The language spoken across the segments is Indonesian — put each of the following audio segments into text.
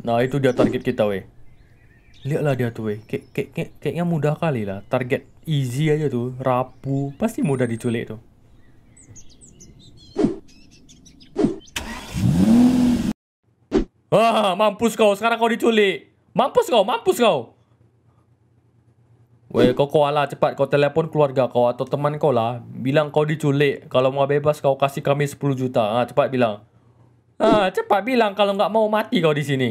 Nah itu dia target kita weh. Lihatlah dia tuh weh. Kayak, kayak, kayak, kayaknya mudah kali lah. Target easy aja tuh. Rapuh. Pasti mudah diculik tuh. wah mampus kau. Sekarang kau diculik. Mampus kau, mampus kau. Weh, kau koala cepat kau telepon keluarga kau atau teman kau lah. Bilang kau diculik. Kalau mau bebas kau kasih kami 10 juta. Ah, cepat bilang. Ah, cepat bilang kalau nggak mau mati kau di sini.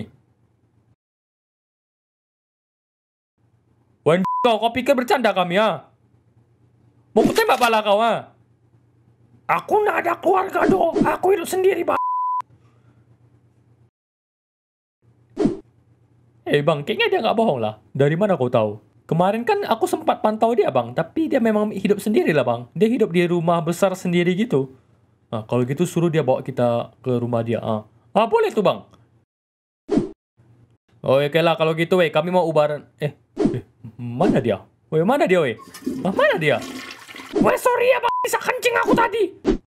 Wan kau, kau pikir bercanda kami ya? Mau kutembak pala kau ha? Aku nak ada keluarga doh, aku hidup sendiri bang. Eh hey, bang, kayaknya dia nggak bohong lah. Dari mana kau tahu? Kemarin kan aku sempat pantau dia bang, tapi dia memang hidup sendiri lah bang. Dia hidup di rumah besar sendiri gitu. Nah, kalau gitu suruh dia bawa kita ke rumah dia. Ah, ah boleh tuh bang. Oh, oke okay lah kalau gitu, weh. Kami mau ubaran. Eh, Eh, mana dia? Woi, mana dia, woi? Mana dia? Woi, sorry ya, Pak. Bisa kencing aku tadi.